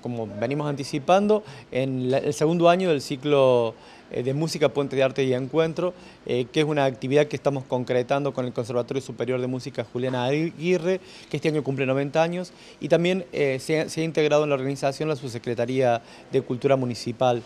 como venimos anticipando, en el segundo año del ciclo eh, de música Puente de Arte y Encuentro, eh, que es una actividad que estamos concretando con el Conservatorio Superior de Música Juliana Aguirre, que este año cumple 90 años, y también eh, se, ha, integrado en la organización la Subsecretaría de Cultura Municipal.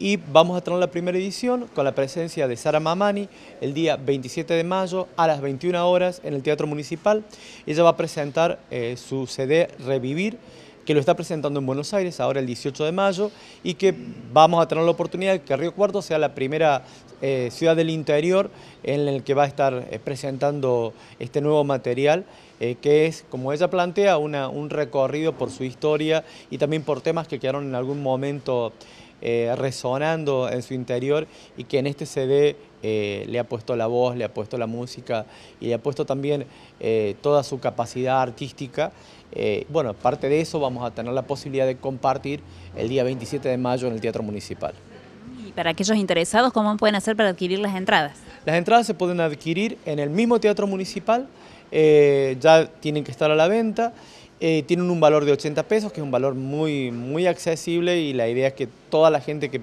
y vamos a tener la primera edición con la presencia de Sara Mamani el día 27 de mayo a las 21 horas en el Teatro Municipal. Ella va a presentar su CD Revivir, que lo está presentando en Buenos Aires ahora el 18 de mayo y que vamos a tener la oportunidad de que Río Cuarto sea la primera eh, ciudad del interior en el que va a estar eh, presentando este nuevo material eh, que es, como ella plantea, un recorrido por su historia y también por temas que quedaron en algún momento eh, resonando en su interior y que en este CD eh, le ha puesto la voz, le ha puesto la música y le ha puesto también eh, toda su capacidad artística. bueno, aparte de eso vamos a tener la posibilidad de compartir el día 27 de mayo en el Teatro Municipal. Y para aquellos interesados, ¿cómo pueden hacer para adquirir las entradas? Las entradas se pueden adquirir en el mismo Teatro Municipal, ya tienen que estar a la venta eh, tienen un valor de 80 pesos, que es un valor muy, muy accesible y la idea es que toda la gente que,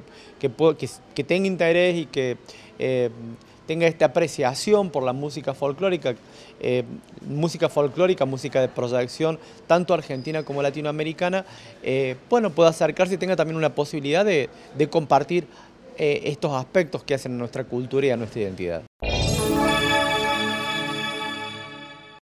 tenga interés y que eh, tenga esta apreciación por la música folclórica, eh, música folclórica, música de proyección, tanto argentina como latinoamericana, bueno, pueda acercarse y tenga también una posibilidad de, de compartir estos aspectos que hacen a nuestra cultura y a nuestra identidad.